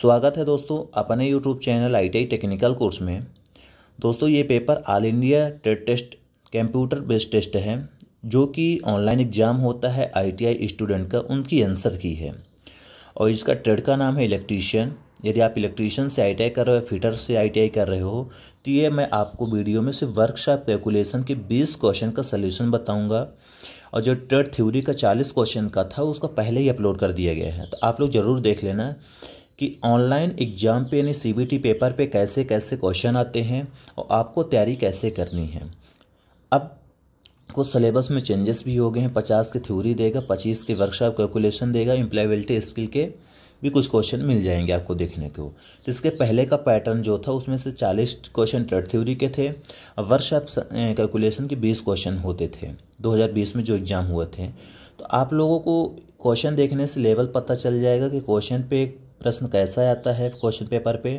स्वागत है दोस्तों अपने YouTube channel I technical course में दोस्तों ये paper all India trade test computer based test है जो कि ऑनलाइन एग्ज़ाम होता है आईटीआई स्टूडेंट का उनकी आंसर की है और इसका ट्रेड e का नाम है इलेक्ट्रीशियन यदि आप इलेक्ट्रीशियन से आई कर रहे हो फिटर से आई कर रहे हो तो ये मैं आपको वीडियो में सिर्फ वर्कशॉप कैलकुलेशन के बीस क्वेश्चन का सोल्यूशन बताऊँगा और जो ट्रेड थ्योरी e का चालीस क्वेश्चन का था उसका पहले ही अपलोड कर दिया गया है तो आप लोग ज़रूर देख लेना कि ऑनलाइन एग्ज़ाम पे यानी सी पेपर पे कैसे कैसे क्वेश्चन आते हैं और आपको तैयारी कैसे करनी है अब कुछ सिलेबस में चेंजेस भी हो गए हैं पचास की थ्योरी देगा पच्चीस के वर्कशॉप कैलकुलेशन देगा एम्प्लॉयबिलिटी स्किल के भी कुछ क्वेश्चन मिल जाएंगे आपको देखने को तो इसके पहले का पैटर्न जो था उसमें से चालीस क्वेश्चन ट्रेड थ्योरी के थे और वर्कशॉप कैलकुलेशन के बीस क्वेश्चन होते थे दो में जो एग्ज़ाम हुए थे तो आप लोगों को क्वेश्चन देखने से लेवल पता चल जाएगा कि क्वेश्चन पे प्रश्न कैसा आता है क्वेश्चन पेपर पे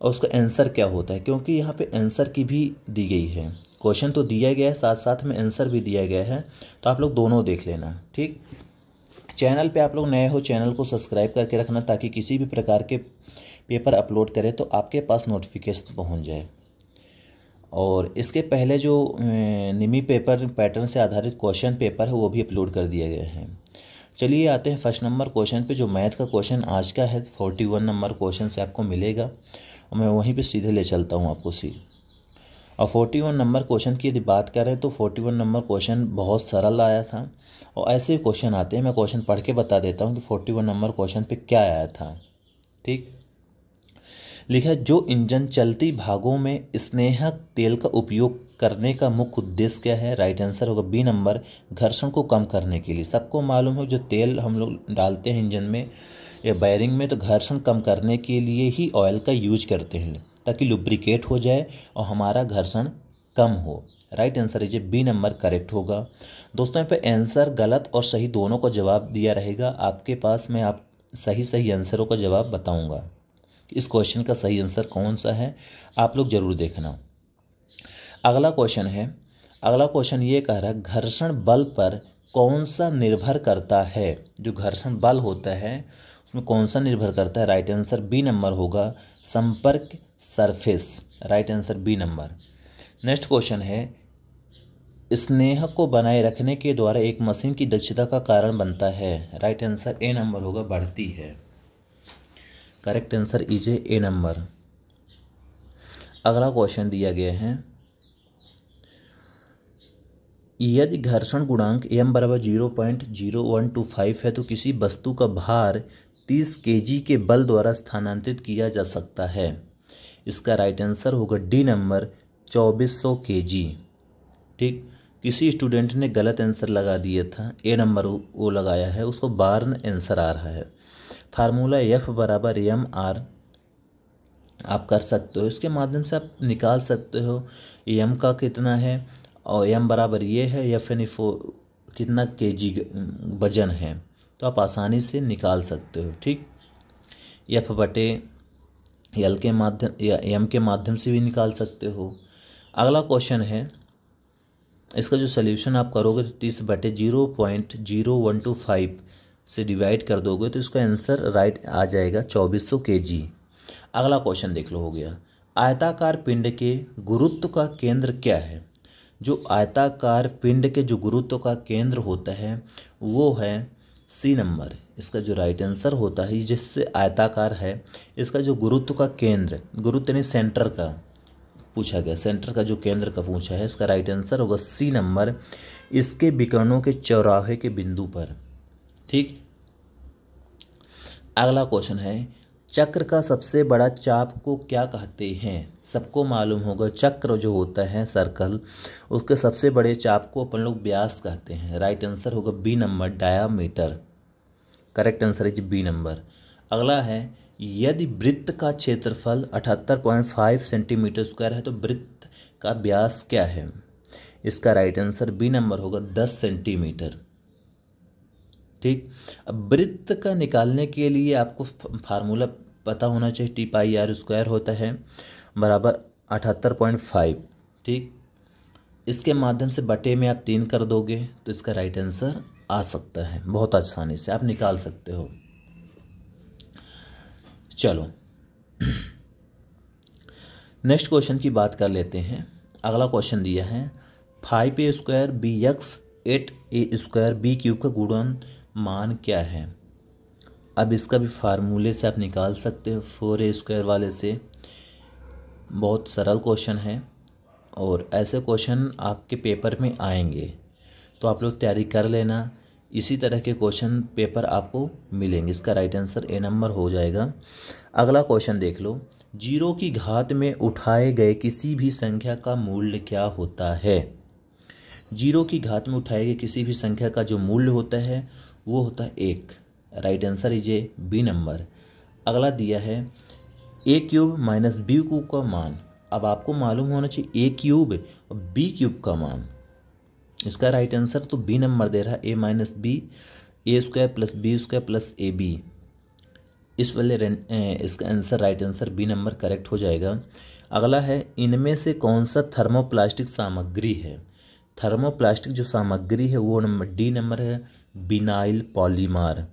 और उसका आंसर क्या होता है क्योंकि यहाँ पे आंसर की भी दी गई है क्वेश्चन तो दिया गया है साथ साथ में आंसर भी दिया गया है तो आप लोग दोनों देख लेना ठीक चैनल पे आप लोग नए हो चैनल को सब्सक्राइब करके रखना ताकि किसी भी प्रकार के पेपर अपलोड करें तो आपके पास नोटिफिकेशन पहुँच जाए और इसके पहले जो निमी पेपर पैटर्न से आधारित क्वेश्चन पेपर है वो भी अपलोड कर दिया गया है चलिए आते हैं फर्स्ट नंबर क्वेश्चन पे जो मैथ का क्वेश्चन आज का है फोर्टी वन नंबर क्वेश्चन से आपको मिलेगा और मैं वहीं पे सीधे ले चलता हूँ आपको सी और फोर्टी वन नंबर क्वेश्चन की यदि बात करें तो फोर्टी वन नंबर क्वेश्चन बहुत सरल आया था और ऐसे क्वेश्चन आते हैं मैं क्वेश्चन पढ़ के बता देता हूँ कि फोर्टी वन नंबर क्वेश्चन पर क्या आया था ठीक लिखा जो इंजन चलती भागों में स्नेहक तेल का उपयोग करने का मुख्य उद्देश्य क्या है राइट आंसर होगा बी नंबर घर्षण को कम करने के लिए सबको मालूम है जो तेल हम लोग डालते हैं इंजन में या बैरिंग में तो घर्षण कम करने के लिए ही ऑयल का यूज करते हैं ताकि लुब्रिकेट हो जाए और हमारा घर्षण कम हो राइट आंसर है ये बी नंबर करेक्ट होगा दोस्तों यहाँ पे आंसर गलत और सही दोनों का जवाब दिया रहेगा आपके पास मैं आप सही सही आंसरों का जवाब बताऊंगा इस क्वेश्चन का सही आंसर कौन सा है आप लोग ज़रूर देखना अगला क्वेश्चन है अगला क्वेश्चन ये कह रहा है घर्षण बल पर कौन सा निर्भर करता है जो घर्षण बल होता है उसमें कौन सा निर्भर करता है राइट आंसर बी नंबर होगा संपर्क surface right answer B number next question है स्नेह को बनाए रखने के द्वारा एक मशीन की दक्षता का कारण बनता है राइट आंसर ए नंबर होगा बढ़ती है correct answer is A number अगला क्वेश्चन दिया गया है यदि घर्षण गुणांक एम बराबर zero point zero one two five है तो किसी वस्तु का भार तीस के जी के बल द्वारा स्थानांतरित किया जा सकता है इसका राइट आंसर होगा डी नंबर चौबीस सौ के जी ठीक किसी स्टूडेंट ने गलत आंसर लगा दिया था ए नंबर वो लगाया है उसको बारन आंसर आ रहा है फार्मूला एफ बराबर एम आर आप कर सकते हो इसके माध्यम से आप निकाल सकते हो एम का कितना है और एम बराबर ये है एफ एन फो कितना के जी वजन है तो आप आसानी से निकाल सकते हो ठीक एफ बटे एल के माध्यम या एम के माध्यम से भी निकाल सकते हो अगला क्वेश्चन है इसका जो सोल्यूशन आप करोगे तो तीस बटे zero point zero one two five से डिवाइड कर दोगे तो इसका आंसर राइट आ जाएगा 2400 केजी अगला क्वेश्चन देख लो हो गया आयताकार पिंड के गुरुत्व का केंद्र क्या है जो आयताकार पिंड के जो गुरुत्व का केंद्र होता है वो है सी नंबर इसका जो राइट आंसर होता है जिससे आयताकार है इसका जो गुरुत्व का केंद्र गुरुत्व यानी सेंटर का पूछा गया सेंटर का जो केंद्र का पूछा है इसका राइट आंसर होगा सी नंबर इसके विकर्णों के चौराहे के बिंदु पर ठीक अगला क्वेश्चन है चक्र का सबसे बड़ा चाप को क्या कहते हैं सबको मालूम होगा चक्र जो होता है सर्कल उसके सबसे बड़े चाप को अपन लोग ब्यास कहते हैं राइट आंसर होगा B number diameter correct answer is B number अगला है यदि वृत्त का क्षेत्रफल 78.5 सेंटीमीटर स्क्वायर है तो वृत्त का ब्यास क्या है इसका राइट आंसर बी नंबर होगा 10 सेंटीमीटर ठीक अब वृत्त का निकालने के लिए आपको फार्मूला पता होना चाहिए टी पाई आर स्क्वायर होता है बराबर अठहत्तर पॉइंट फाइव ठीक इसके माध्यम से बटे में आप तीन कर दोगे तो इसका राइट आंसर आ सकता है बहुत आसानी से आप निकाल सकते हो चलो नेक्स्ट क्वेश्चन की बात कर लेते हैं अगला क्वेश्चन दिया है five A square B x eight A square B cube का गुणन मान क्या है अब इसका भी फार्मूले से आप निकाल सकते हो फोर ए स्क्वायर वाले से बहुत सरल क्वेश्चन है और ऐसे क्वेश्चन आपके पेपर में आएंगे तो आप लोग तैयारी कर लेना इसी तरह के क्वेश्चन पेपर आपको मिलेंगे इसका राइट आंसर ए नंबर हो जाएगा अगला क्वेश्चन देख लो जीरो की घात में उठाए गए किसी भी संख्या का मूल्य क्या होता है जीरो की घात में उठाए गए किसी भी संख्या का जो मूल्य होता है वो होता है एक right answer is A B number अगला दिया है A cube minus B cube का मान अब आपको मालूम होना चाहिए ए क्यूब और बी क्यूब का मान इसका राइट आंसर तो बी नंबर दे रहा है A minus B A square plus B square plus A B इस वाले इसका answer right answer B number correct हो जाएगा अगला है इनमें से कौन सा थर्मोप्लास्टिक सामग्री है थर्मोप्लास्टिक जो सामग्री है वो नंबर डी नंबर है बिनाइल पॉलीमार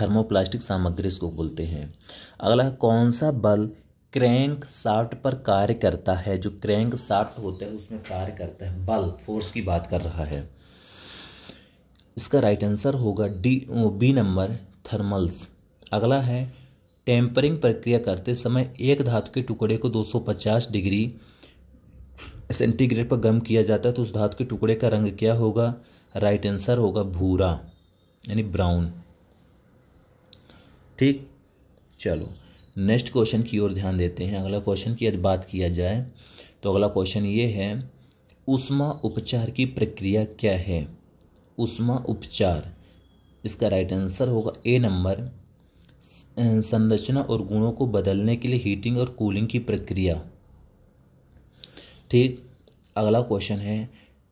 थर्मोप्लास्टिक सामग्री इसको बोलते हैं अगला कौन सा बल क्रैंक साफ्ट पर कार्य करता है जो क्रैंक साफ्ट होता है उसमें कार्य करता है बल फोर्स की बात कर रहा है इसका राइट आंसर होगा डी बी नंबर थर्मल्स अगला है टेम्परिंग प्रक्रिया करते समय एक धातु के टुकड़े को 250 डिग्री सेंटीग्रेड पर गम किया जाता है तो उस धातु के टुकड़े का रंग क्या होगा राइट आंसर होगा भूरा यानी ब्राउन ठीक चलो नेक्स्ट क्वेश्चन की ओर ध्यान देते हैं अगला क्वेश्चन की यदि बात किया जाए तो अगला क्वेश्चन ये है उष्मा उपचार की प्रक्रिया क्या है उष्मा उपचार इसका राइट आंसर होगा ए नंबर संरचना और गुणों को बदलने के लिए हीटिंग और कूलिंग की प्रक्रिया ठीक अगला क्वेश्चन है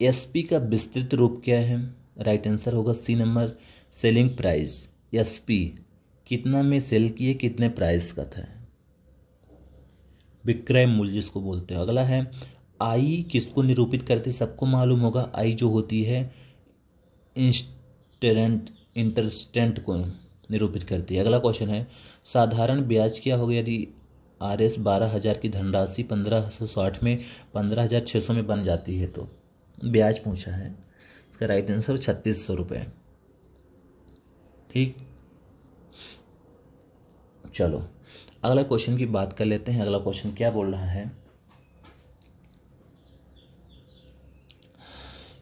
एसपी का विस्तृत रूप क्या है राइट आंसर होगा C number selling price SP कितना में सेल किए कितने प्राइस का था विक्रय मूल्य जिसको बोलते हैं अगला है आई किसको निरूपित करती सबको मालूम होगा आई जो होती है इंस्टेंट इंटरस्टेंट को निरूपित करती है अगला क्वेश्चन है साधारण ब्याज क्या होगा यदि आर एस बारह हज़ार की धनराशि पंद्रह सौ साठ में पंद्रह हज़ार छः सौ में बन जाती है तो ब्याज पूछा है इसका राइट आंसर छत्तीस सौ रुपये ठीक चलो अगला क्वेश्चन की बात कर लेते हैं अगला क्वेश्चन क्या बोल रहा है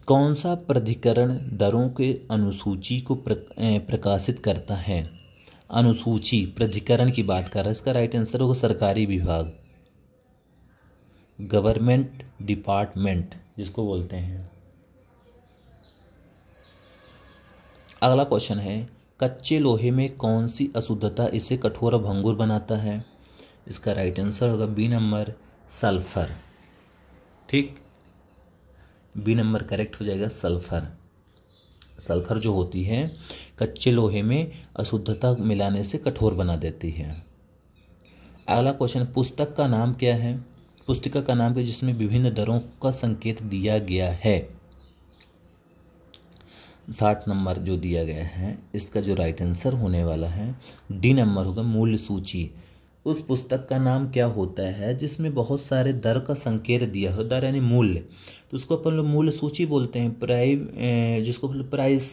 कौन सा प्राधिकरण दरों के अनुसूची को प्रकाशित करता है अनुसूची प्राधिकरण की बात कर रहा है इसका राइट आंसर होगा सरकारी विभाग गवर्नमेंट डिपार्टमेंट जिसको बोलते हैं अगला क्वेश्चन है कच्चे लोहे में कौन सी अशुद्धता इसे कठोर और भंगुर बनाता है इसका राइट आंसर होगा बी नंबर सल्फर ठीक बी नंबर करेक्ट हो जाएगा सल्फर सल्फर जो होती है कच्चे लोहे में अशुद्धता मिलाने से कठोर बना देती है अगला क्वेश्चन पुस्तक का नाम क्या है पुस्तिका का नाम क्या जिसमें विभिन्न दरों का संकेत दिया गया है साठ नंबर जो दिया गया है इसका जो राइट आंसर होने वाला है डी नंबर होगा मूल्य सूची उस पुस्तक का नाम क्या होता है जिसमें बहुत सारे दर का संकेत दिया हो दर यानी मूल्य तो उसको अपन लोग मूल्य सूची बोलते हैं प्राइ जिसको प्राइस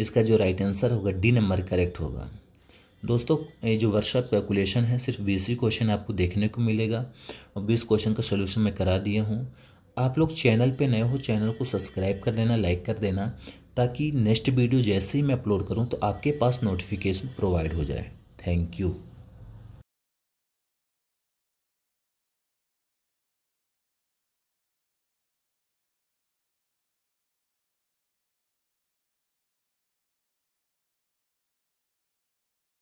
इसका जो राइट आंसर होगा डी नंबर करेक्ट होगा दोस्तों ये जो वर्षा कैलकुलेशन है सिर्फ बीस ही क्वेश्चन आपको देखने को मिलेगा और बीस क्वेश्चन का सोल्यूशन मैं करा दिया हूँ आप लोग चैनल पे नए हो चैनल को सब्सक्राइब कर देना लाइक कर देना ताकि नेक्स्ट वीडियो जैसे ही मैं अपलोड करूँ तो आपके पास नोटिफिकेशन प्रोवाइड हो जाए थैंक यू